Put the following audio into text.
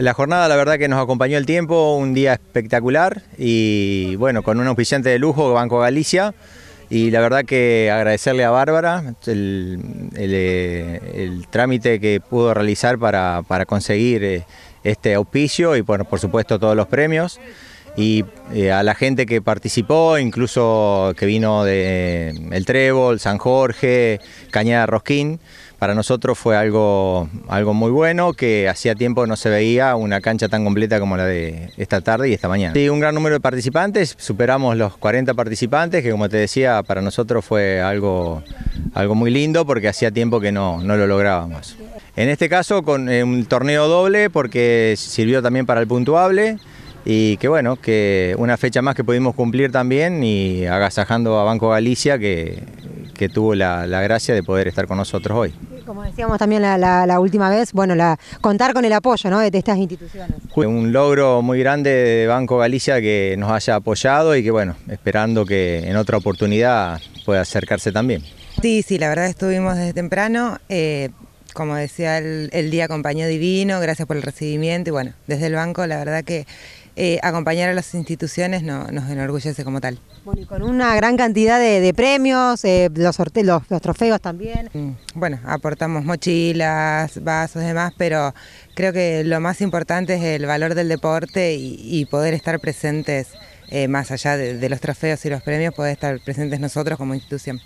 La jornada, la verdad que nos acompañó el tiempo, un día espectacular y bueno, con un auspiciante de lujo, Banco Galicia. Y la verdad que agradecerle a Bárbara el, eh, trámite que pudo realizar para, conseguir eh, este auspicio y por supuesto todos los premios y eh, a la gente que participó, incluso que vino de eh, El Trébol, San Jorge, Cañada Rosquín. Para nosotros fue algo, muy bueno, que hacía tiempo no se veía una cancha tan completa como la de esta tarde y esta mañana. Sí, un gran número de participantes, superamos los 40 participantes, que como te decía, para nosotros fue algo, muy lindo porque hacía tiempo que no, lo lográbamos. En este caso con eh, un torneo doble porque sirvió también para el puntuable y que bueno, que una fecha más que pudimos cumplir también y agasajando a Banco Galicia que, tuvo la, gracia de poder estar con nosotros hoy. Como decíamos también la, última vez, bueno, contar con el apoyo de, estas instituciones. Un logro muy grande de Banco Galicia que nos haya apoyado y que bueno, esperando que en otra oportunidad pueda acercarse también. Sí, sí, la verdad estuvimos desde temprano. Eh, como decía el, día compañero divino, gracias por el recibimiento y bueno, desde el banco la verdad que eh, acompañar a las instituciones no, nos enorgullece como tal. con una gran cantidad de, premios, eh, los, los, trofeos también. Mm, bueno, aportamos mochilas, vasos, y demás, pero creo que lo más importante es el valor del deporte y, poder estar presentes, eh, más allá de los trofeos y los premios, poder estar presentes nosotros como institución.